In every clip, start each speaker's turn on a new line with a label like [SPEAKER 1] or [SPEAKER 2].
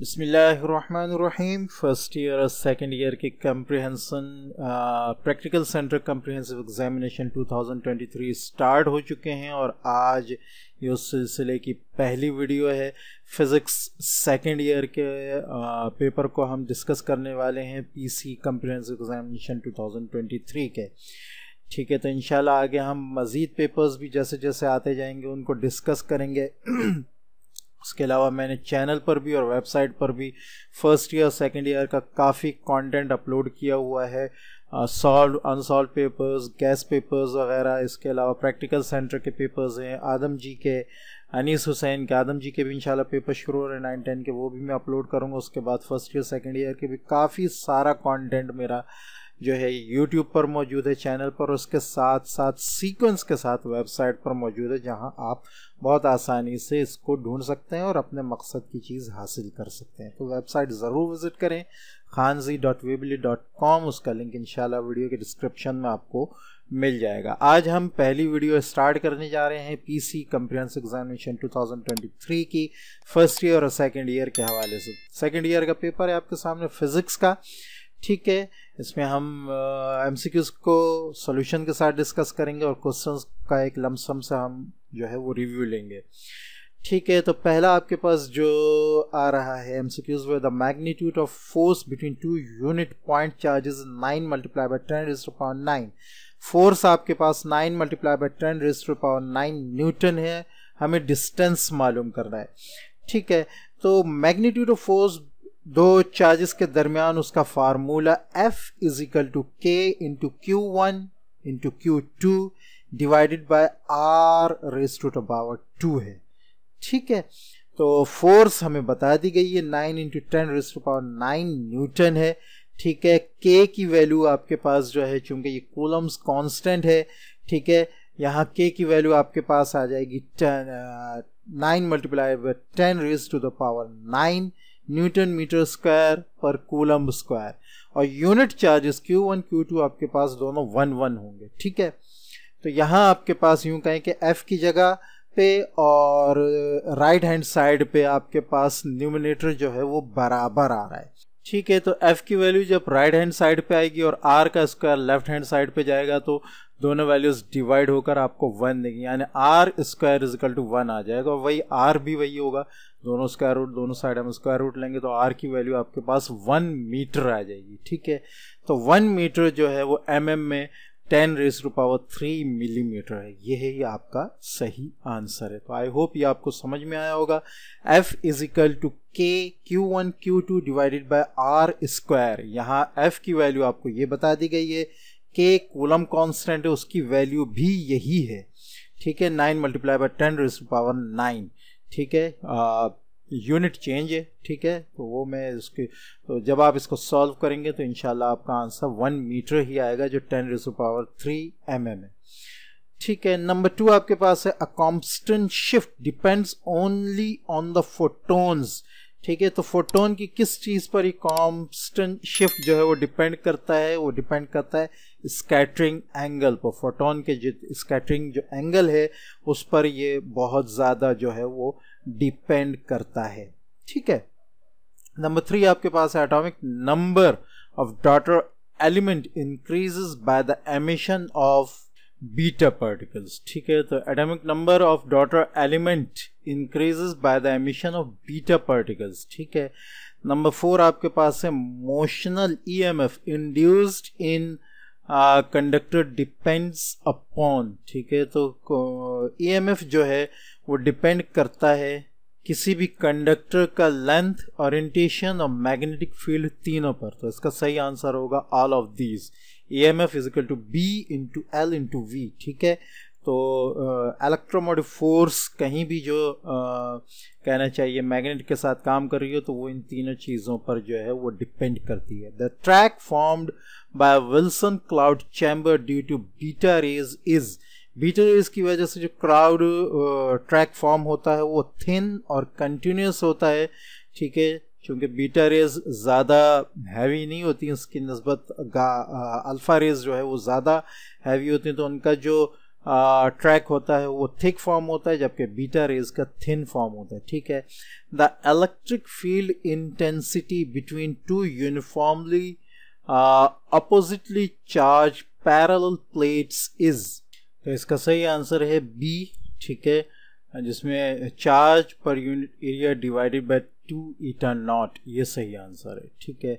[SPEAKER 1] बसमीम first year और second year के comprehension practical center comprehensive examination 2023 start हो चुके हैं और आज ये उस सिलसिले की पहली वीडियो है फिज़िक्स सेकेंड ईयर के पेपर uh, को हम डिस्कस करने वाले हैं पीसी कंप्रिहेंसिव एग्जामिनेशन 2023 के ठीक है तो इन आगे हम मज़ीद पेपर्स भी जैसे जैसे आते जाएंगे उनको डिस्कस करेंगे उसके अलावा मैंने चैनल पर भी और वेबसाइट पर भी फर्स्ट ईयर सेकेंड ईयर का काफ़ी कंटेंट अपलोड किया हुआ है solve unsolve papers guess papers वगैरह इसके अलावा प्रैक्टिकल सेंटर के पेपर्स हैं आदम जी के अनीस हुसैन के आदम जी के भी इंशाल्लाह पेपर शुरू हो रहे हैं नाइन टेन के वो भी मैं अपलोड करूँगा उसके बाद फर्स्ट ईयर सेकेंड ईयर के भी काफ़ी सारा कॉन्टेंट मेरा जो है यूट्यूब पर मौजूद है चैनल पर उसके साथ साथ सीक्वेंस के साथ वेबसाइट पर मौजूद है जहां आप बहुत आसानी से इसको ढूंढ सकते हैं और अपने मकसद की चीज़ हासिल कर सकते हैं तो वेबसाइट ज़रूर विज़िट करें Khanji dot weebly dot com उसका लिंक इन वीडियो के डिस्क्रिप्शन में आपको मिल जाएगा आज हम पहली वीडियो स्टार्ट करने जा रहे हैं पीसी कंप्रेंस एग्जामिनेशन 2023 की फर्स्ट ईयर और सेकेंड ईयर के हवाले से सेकेंड ईयर का पेपर है आपके सामने फिज़िक्स का ठीक है इसमें हम एम uh, को सोल्यूशन के साथ डिस्कस करेंगे और क्वेश्चंस का एक लमसम से हम जो है वो रिव्यू लेंगे ठीक है तो पहला आपके पास जो आ रहा है M C Qs the magnitude of force between two unit point charges nine multiply by ten raise power nine force आपके पास nine multiply by ten raise power nine newton है हमें डिस्टेंस मालूम करना है ठीक है तो मैग्नीट्यूड ऑफ फोर्स दो चार्जेस के दरमियान उसका formula F is equal to K into Q one into Q two divided by R raise to power to है ठीक है तो फोर्स हमें बता दी गई है nine into ten raise to power nine newton है ठीक है के की वैल्यू आपके पास जो है चूंकि ये कूलम्स कांस्टेंट है ठीक है यहाँ के की वैल्यू आपके पास आ जाएगी ten nine multiply ten raise to the power nine newton meter square per coulomb square और unit charges Q one Q two आपके पास दोनों वन वन होंगे ठीक है तो यहाँ आपके पास यूँ कहें कि एफ़ की जगह पे और राइट हैंड साइड पे आपके पास न्यूमिनेटर जो है वो बराबर आ रहा है ठीक है तो एफ़ की वैल्यू जब राइट हैंड साइड पे आएगी और आर का स्क्वायर लेफ्ट हैंड साइड पे जाएगा तो दोनों वैल्यूज डिवाइड होकर आपको वन देंगे यानी R square equal to one आ जाएगा और वही आर भी वही होगा दोनों स्क्वायर रूट दोनों साइड हम स्क्वायर रूट लेंगे तो आर की वैल्यू आपके पास वन मीटर आ जाएगी ठीक है तो वन मीटर जो है वो एम mm में ten raise to power three millimeter है यही आपका सही आंसर है तो आई होप ये आपको समझ में आया होगा F is equal to K Q one Q two divided by R square यहाँ एफ की वैल्यू आपको ये बता दी गई है के कोलम कांस्टेंट है उसकी वैल्यू भी यही है ठीक है nine multiply by ten raise power nine ठीक है यूनिट चेंज है ठीक है तो वो मैं उसके तो जब आप इसको सॉल्व करेंगे तो इनशाला आपका आंसर वन मीटर ही आएगा जो ten raise power three M M है ठीक है नंबर टू आपके पास है a constant shift depends only on the photons ठीक है तो फोटोन की किस चीज़ पर ही कॉन्स्टेंट शिफ्ट जो है वो डिपेंड करता है वो डिपेंड करता है स्कैटरिंग एंगल पर फोटोन के जित स्कैटरिंग जो एंगल है उस पर ये बहुत ज़्यादा जो है वो डिपेंड करता है ठीक है नंबर थ्री आपके पास है atomic number of daughter element increases by the emission of beta particles ठीक है तो atomic number of daughter element increases by the emission of beta particles ठीक है नंबर फोर आपके पास है motional EMF induced in conductor depends upon ठीक है तो ईएमएफ e जो है वो डिपेंड करता है किसी भी कंडक्टर का लेंथ ओरिएंटेशन और मैग्नेटिक फील्ड तीनों पर तो इसका सही आंसर होगा all of these E M F equal to B into L into V ठीक है तो इलेक्ट्रोमोटिव फोर्स कहीं भी जो आ, कहना चाहिए मैग्नेट के साथ काम कर रही हो तो वो इन तीनों चीज़ों पर जो है वो डिपेंड करती है the track formed by Wilson cloud chamber due to beta rays is beta rays की वजह से जो क्राउड ट्रैक फॉर्म होता है वो थिन और कंटिन्यूस होता है ठीक है क्योंकि बीटा रेज ज़्यादा हैवी नहीं होती उसकी नस्बत अल्फ़ा रेज जो है वो ज़्यादा हैवी होती हैं तो उनका जो ट्रैक होता है वो थिक फॉर्म होता है जबकि बीटा रेज का थिन फॉर्म होता है ठीक है the electric field intensity between two uniformly oppositely charge parallel plates is तो इसका सही आंसर है बी ठीक है जिसमें charge per unit area divided by two eta naught ये सही आंसर है ठीक है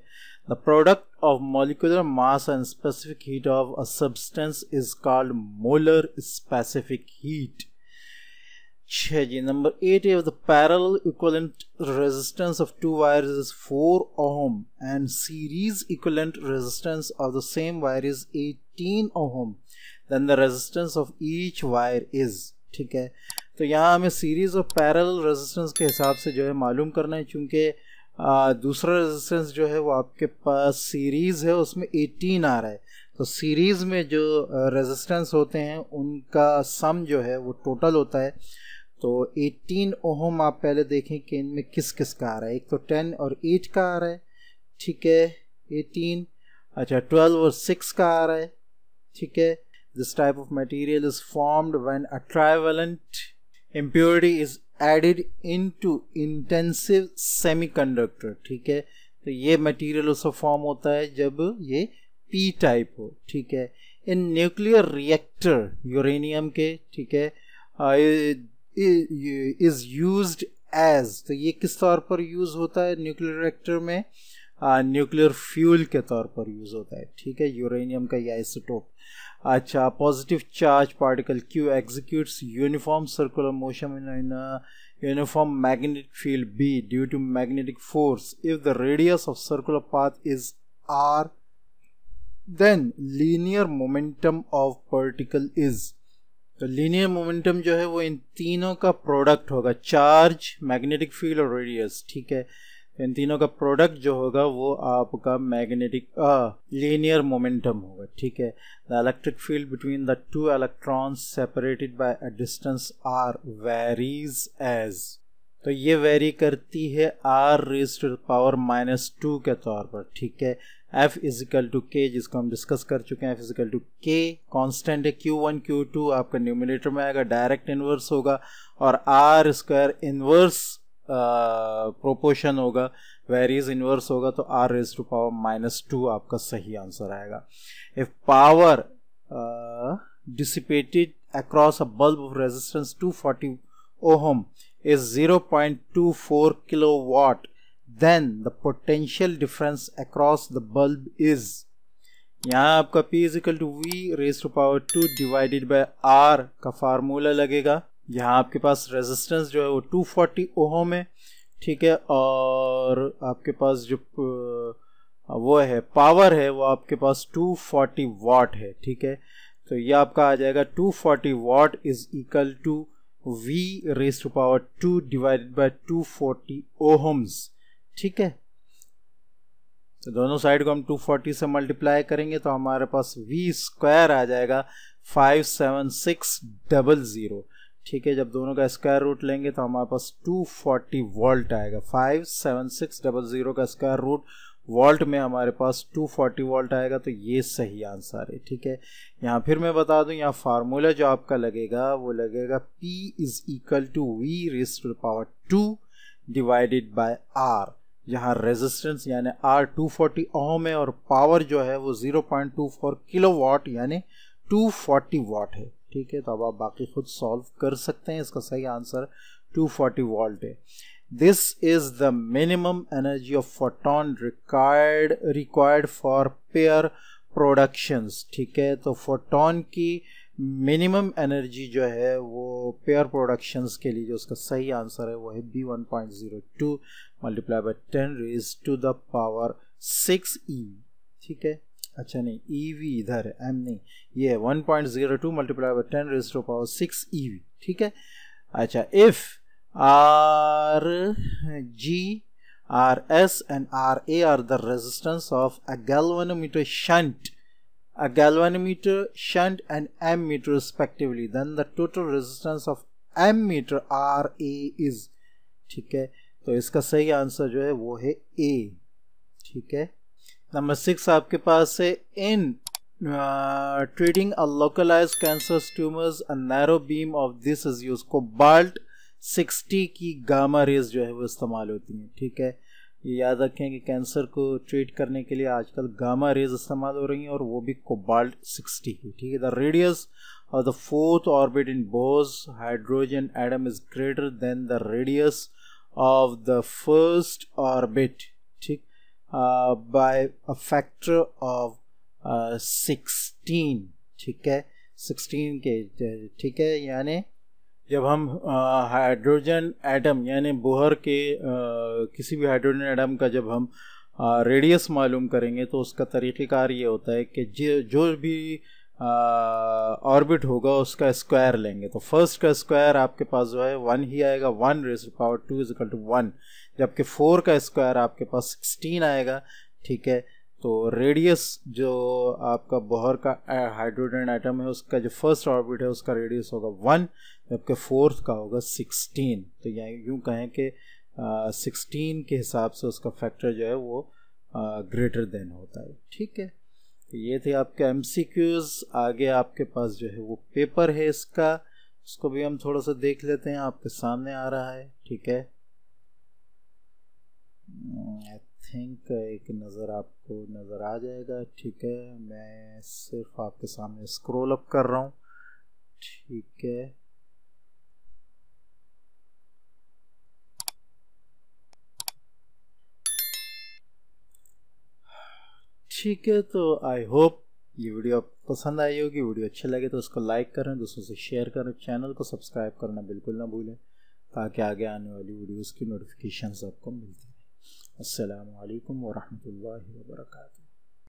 [SPEAKER 1] the product of molecular mass and specific heat of a substance is called molar specific heat छः जी number eight is the parallel equivalent resistance of two wires is four ohm and series equivalent resistance of the same wire is eighteen ohm then the resistance of each wire is ठीक है तो यहाँ हमें series और parallel resistance के हिसाब से जो है मालूम करना है चूँकि दूसरा रेजिस्टेंस जो है वो आपके पास सीरीज़ है उसमें 18 आ रहा है तो सीरीज़ में जो रेजिस्टेंस होते हैं उनका सम जो है वो टोटल होता है तो 18 ओहम आप पहले देखें कि इनमें किस किस का आ रहा है एक तो 10 और 8 का आ रहा है ठीक है 18 अच्छा 12 और 6 का आ रहा है ठीक है this type of material is formed when a trivalent impurity is added to intensive semiconductor ठीक है तो ये मटीरियल उसका फॉर्म होता है जब ये पी टाइप हो ठीक है इन न्यूक्लियर रिएक्टर यूरेनियम के ठीक है इज यूज एज तो ये किस तौर पर यूज़ होता है न्यूक्लियर रिएक्टर में न्यूक्लियर फ्यूल के तौर पर यूज़ होता है ठीक है यूरेनियम का ये आइसोटोप अच्छा positive charge particle Q executes uniform circular motion in uniform magnetic field B due to magnetic force if the radius of circular path is R then linear momentum of particle is तो linear momentum जो है वो इन तीनों का product होगा charge magnetic field और radius ठीक है इन तीनों का प्रोडक्ट जो होगा वो आपका मैग्नेटिक लीनियर मोमेंटम होगा ठीक है the electric field between the two electrons separated by a distance R varies as तो ये वेरी करती है R raise to power minus two के तौर पर ठीक है एफ इजिकल टू के जिसको हम डिस्कस कर चुके हैं F equal to K constant है क्यू वन क्यू टू आपका न्यूमिनेटर में आएगा डायरेक्ट इन्वर्स होगा और आर स्क्वायर इन्वर्स प्रोपोर्शन होगा वेरीज इनवर्स होगा तो R raise to power minus two आपका सही आंसर आएगा if power dissipated across a bulb of resistance 240 ohm is 0.24 watt then the potential difference across the bulb is यहाँ आपका P is equal to V raise to power two divided by R का formula लगेगा यहाँ आपके पास resistance जो है वो 240 forty ohm है ठीक है और आपके पास जो वो है पावर है वो आपके पास 240 फोर्टी वाट है ठीक है तो ये आपका आ जाएगा 240 forty watt is equal to V raise to power two divided by two forty ohms ठीक है तो दोनों साइड को हम 240 से मल्टीप्लाई करेंगे तो हमारे पास v स्क्वायर आ जाएगा 57600 ठीक है जब दोनों का स्क्वायर रूट लेंगे तो हमारे पास 240 वोल्ट आएगा five seven six double zero का स्क्वायर रूट वोल्ट में हमारे पास 240 वोल्ट आएगा तो ये सही आंसर है ठीक है यहाँ फिर मैं बता दूँ यहाँ फार्मूला जो आपका लगेगा वो लगेगा P is equal to V raise to power two divided by R यहाँ रेजिस्टेंस यानी आर 240 फोर्टी ओम है और पावर जो है वो 0.24 वॉट यानी फोर्टी वॉट है ठीक है तो अब आप बाकी खुद सॉल्व कर सकते हैं इसका सही आंसर 240 वॉल्ट है this is the minimum energy of photon required required for pair productions ठीक है तो फोटोन की मिनिमम एनर्जी जो है वो पेयर प्रोडक्शंस के लिए जो उसका सही आंसर है वो है B one point zero two multiply by ten raise to the power six E ठीक है अच्छा नहीं ई e वी इधर है एम नहीं ये one point zero two multiply by ten raise to power six E V ठीक है अच्छा if R G R S and R A are the resistance of a galvanometer shunt a galvanometer shunt and ammeter respectively then the total resistance of ammeter R A is ठीक है तो इसका सही answer जो है वो है ए ठीक है नंबर सिक्स आपके पास है in a localize cancer tumours a narrow beam of this is use cobalt sixty की गामा रेज जो है वो इस्तेमाल होती है ठीक है ये याद रखें कि कैंसर को ट्रीट करने के लिए आजकल गामा रेज इस्तेमाल हो रही हैं और वो भी कोबाल्ट सिक्सटी की ठीक है the radius of the fourth orbit in Bohr's hydrogen atom is greater than the radius of the first orbit ठीक by a factor of sixteen ठीक है सिक्सटीन के ठीक है यानी जब हम हाइड्रोजन uh, एटम यानी बोहर के आ, uh, किसी भी हाइड्रोजन एटम का जब हम रेडियस uh, मालूम करेंगे तो उसका तरीक़ेकार ये होता है कि जो जो भी ऑर्बिट होगा उसका स्क्वायर लेंगे तो फर्स्ट का स्क्वायर आपके पास जो है वन ही आएगा one raise power two is equal to one जबकि फोर का स्क्वायर आपके पास सिक्सटीन आएगा ठीक है तो रेडियस जो आपका बोहर का हाइड्रोजन आइटम है उसका जो फर्स्ट ऑर्बिट है उसका रेडियस होगा वन जबकि फोर्थ का होगा सिक्सटीन तो यहाँ यूँ कहें कि सिक्सटीन के हिसाब से उसका फैक्टर जो है वो ग्रेटर देन होता है ठीक है ये थे आपके एम आगे आपके पास जो है वो पेपर है इसका उसको भी हम थोड़ा सा देख लेते हैं आपके सामने आ रहा है ठीक है आई थिंक एक नज़र आपको नज़र आ जाएगा ठीक है मैं सिर्फ आपके सामने स्क्रॉल अप कर रहा हूँ ठीक है ठीक है तो आई होप ये वीडियो पसंद आई होगी वीडियो अच्छे लगे तो उसको लाइक करें दूसरों से शेयर करें चैनल को सब्सक्राइब करना बिल्कुल ना भूलें ताकि आगे आने वाली वीडियोस की नोटिफिकेशंस आपको मिलती रहे असलकम वरहमल वर्का